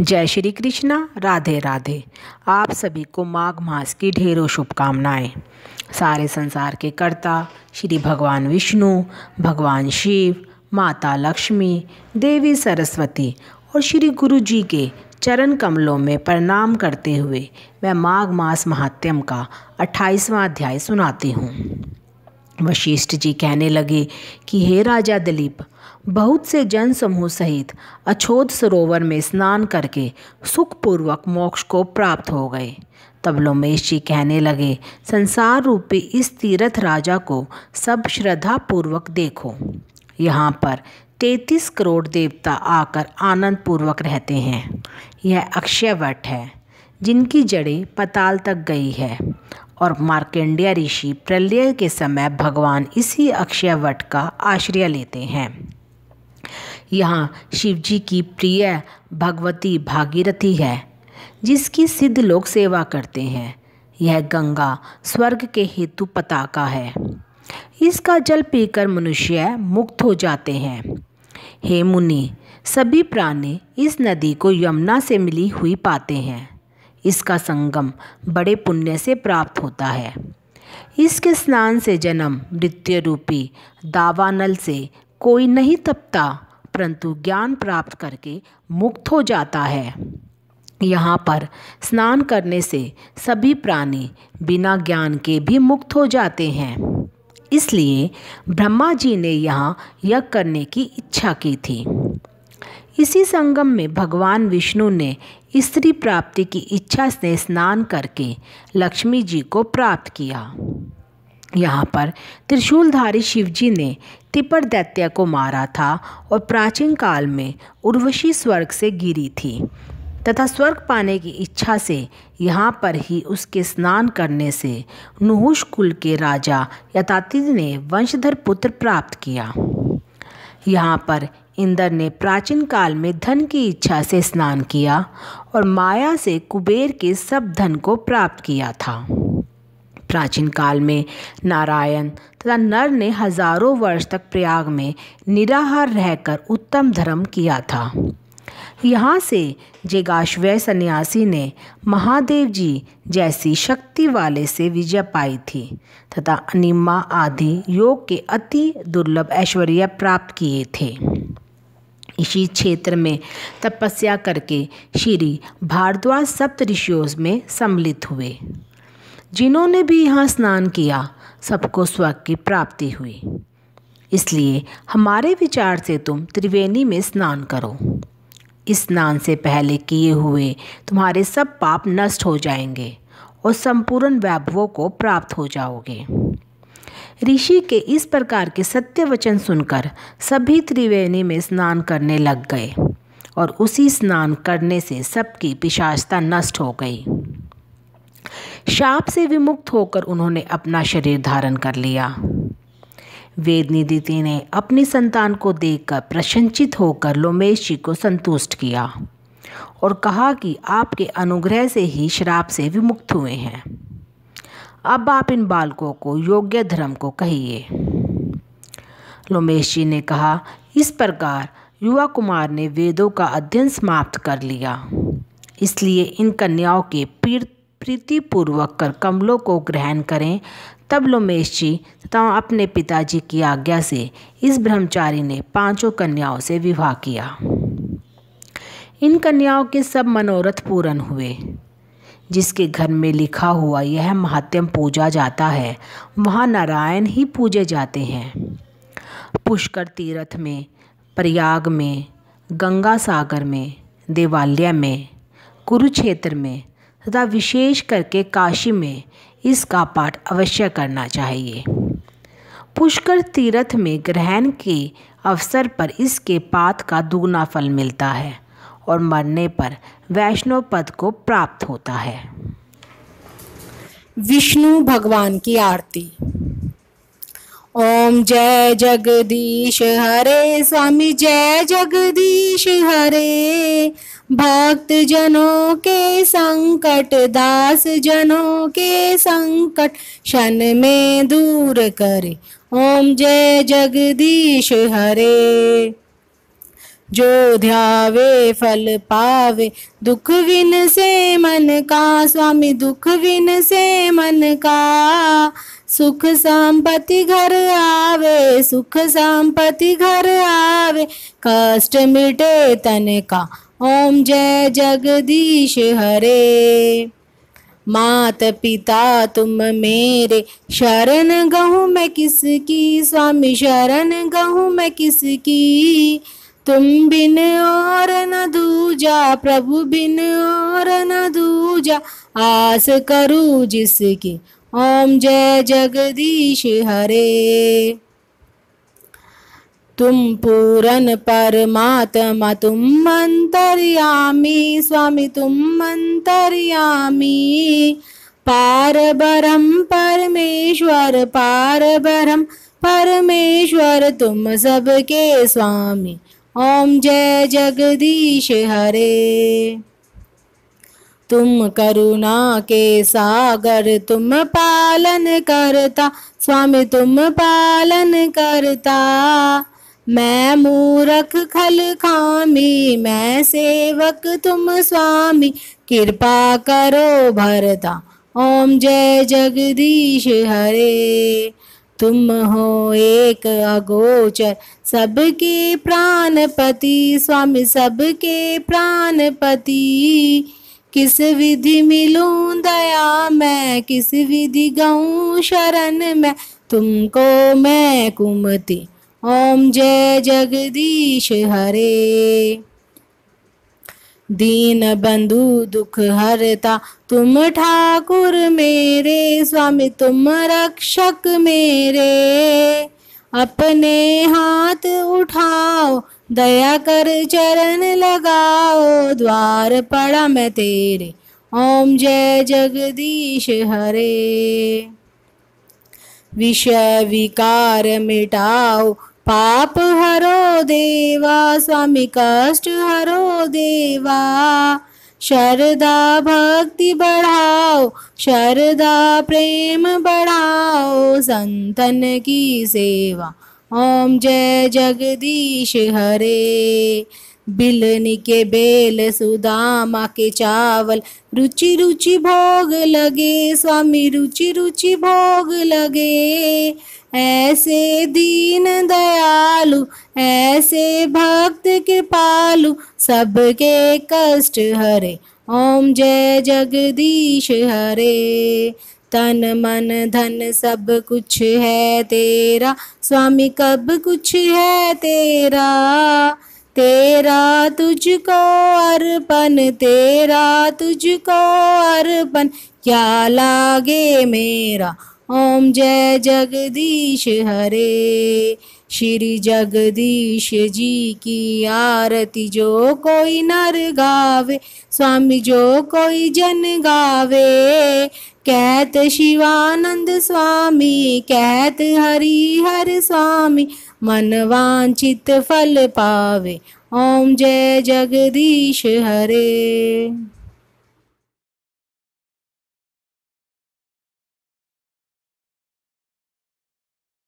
जय श्री कृष्णा राधे राधे आप सभी को माघ मास की ढेरों शुभकामनाएं सारे संसार के कर्ता श्री भगवान विष्णु भगवान शिव माता लक्ष्मी देवी सरस्वती और श्री गुरु जी के चरण कमलों में प्रणाम करते हुए मैं माघ मास महात्यम का अट्ठाईसवां अध्याय सुनाती हूँ वशिष्ठ जी कहने लगे कि हे राजा दिलीप बहुत से जन समूह सहित अछोध सरोवर में स्नान करके सुखपूर्वक मोक्ष को प्राप्त हो गए तब लोमेश जी कहने लगे संसार रूपी इस तीर्थ राजा को सब श्रद्धा पूर्वक देखो यहाँ पर तैतीस करोड़ देवता आकर आनंद पूर्वक रहते हैं यह अक्षयवट है जिनकी जड़ें पताल तक गई है और मार्केंडिया ऋषि प्रलय के समय भगवान इसी अक्षयवट का आश्रय लेते हैं यहाँ शिव जी की प्रिय भगवती भागीरथी है जिसकी सिद्ध लोग सेवा करते हैं यह गंगा स्वर्ग के हेतु पताका है इसका जल पीकर मनुष्य मुक्त हो जाते हैं हे मुनि सभी प्राणी इस नदी को यमुना से मिली हुई पाते हैं इसका संगम बड़े पुण्य से प्राप्त होता है इसके स्नान से जन्म मृत्यु रूपी दावानल से कोई नहीं तपता परंतु ज्ञान प्राप्त करके मुक्त हो जाता है यहाँ पर स्नान करने से सभी प्राणी बिना ज्ञान के भी मुक्त हो जाते हैं इसलिए ब्रह्मा जी ने यहाँ यज्ञ करने की इच्छा की थी इसी संगम में भगवान विष्णु ने स्त्री प्राप्ति की इच्छा से स्नान करके लक्ष्मी जी को प्राप्त किया यहाँ पर त्रिशूलधारी शिवजी ने तिपर दैत्य को मारा था और प्राचीन काल में उर्वशी स्वर्ग से गिरी थी तथा स्वर्ग पाने की इच्छा से यहाँ पर ही उसके स्नान करने से नुहुश कुल के राजा यतातिथि ने वंशधर पुत्र प्राप्त किया यहाँ पर इंद्र ने प्राचीन काल में धन की इच्छा से स्नान किया और माया से कुबेर के सब धन को प्राप्त किया था प्राचीन काल में नारायण तथा नर ने हजारों वर्ष तक प्रयाग में निराहार रहकर उत्तम धर्म किया था यहाँ से जेगाश्वय सन्यासी ने महादेव जी जैसी शक्ति वाले से विजय पाई थी तथा अनिमा आदि योग के अति दुर्लभ ऐश्वर्य प्राप्त किए थे इसी क्षेत्र में तपस्या करके श्री भारद्वाज सप्त ऋषियों में सम्मिलित हुए जिन्होंने भी यहाँ स्नान किया सबको स्वर्ग की प्राप्ति हुई इसलिए हमारे विचार से तुम त्रिवेणी में स्नान करो इस स्नान से पहले किए हुए तुम्हारे सब पाप नष्ट हो जाएंगे और संपूर्ण वैभवों को प्राप्त हो जाओगे ऋषि के इस प्रकार के सत्य वचन सुनकर सभी त्रिवेणी में स्नान करने लग गए और उसी स्नान करने से सबकी पिशाचता नष्ट हो गई शाप से विमुक्त होकर उन्होंने अपना शरीर धारण कर लिया वेदनिदिति ने अपनी संतान को देखकर प्रशंसित होकर लोमेश जी को संतुष्ट किया और कहा कि आपके अनुग्रह से ही श्राप से विमुक्त हुए हैं अब आप इन बालकों को योग्य धर्म को कहिए लोमेश जी ने कहा इस प्रकार युवा कुमार ने वेदों का अध्ययन समाप्त कर लिया इसलिए इन कन्याओं के पीड़ित प्रीतिपूर्वक कर कमलों को ग्रहण करें तब लोमेश जी तथा अपने पिताजी की आज्ञा से इस ब्रह्मचारी ने पांचों कन्याओं से विवाह किया इन कन्याओं के सब मनोरथ पूर्ण हुए जिसके घर में लिखा हुआ यह महात्म पूजा जाता है वहाँ नारायण ही पूजे जाते हैं पुष्कर तीर्थ में प्रयाग में गंगा सागर में देवालय में कुरुक्षेत्र में तथा विशेष करके काशी में इसका पाठ अवश्य करना चाहिए पुष्कर तीर्थ में ग्रहण के अवसर पर इसके पात का दुगना फल मिलता है और मरने पर वैष्णव पद को प्राप्त होता है विष्णु भगवान की आरती ओम जय जगदीश हरे स्वामी जय जगदीश हरे भक्त जनों के संकट दास जनों के संकट क्षण में दूर करे ओम जय जगदीश हरे जो ध्यावे फल पावे दुख विन से मन का स्वामी दुख विन से मन का सुख संपत्ति घर आवे सुख संपत्ति घर आवे कष्ट मिटे तन का ओम जय जगदीश हरे मात पिता तुम मेरे शरण गहूँ मैं किसकी स्वामी शरण गहूँ मैं किसकी तुम बिन और न दूजा प्रभु बिन और न दूजा आस करूँ जिसकी ओम जय जगदीश हरे तुम पूरन परमात्मा तुम अंतर्यामी स्वामी तुम अंतर्यामी पारबरम परमेश्वर पारबरम परमेश्वर तुम सबके स्वामी ओम जय जगदीश हरे तुम करुणा के सागर तुम पालन करता स्वामी तुम पालन करता मैं मूरख खल खामी मैं सेवक तुम स्वामी कृपा करो भरता ओम जय जगदीश हरे तुम हो एक अगोचर सबके प्राणपति स्वामी सबके प्राणपति किस विधि मिलूं दया मैं किस विधि गाऊं शरण मैं तुमको मैं कुमति ओम जय जगदीश हरे दीन बंधु दुख हरता तुम ठाकुर मेरे स्वामी तुम रक्षक मेरे अपने हाथ उठाओ दया कर चरण लगाओ द्वार पड़ा मैं तेरे ओम जय जगदीश हरे विषय विकार मिटाओ पाप हरो देवा स्वामी कष्ट हरो देवा शरदा भक्ति बढ़ाओ शरदा प्रेम बढ़ाओ संतन की सेवा ओम जय जगदीश हरे बिलनी के बेल सुदामा के चावल रुचि रुचि भोग लगे स्वामी रुचि रुचि भोग लगे ऐसे दीन दयालु ऐसे भक्त के पालु सबके कष्ट हरे ओम जय जगदीश हरे तन मन धन सब कुछ है तेरा स्वामी कब कुछ है तेरा तेरा तुझको अर्पण तेरा तुझको अर्पण क्या लागे मेरा ओम जय जगदीश हरे श्री जगदीश जी की आरती जो कोई नर गावे स्वामी जो कोई जन गावे कहत शिवानंद स्वामी कहत हरि हर स्वामी मन वांछित फल पावे ओम जय जगदीश हरे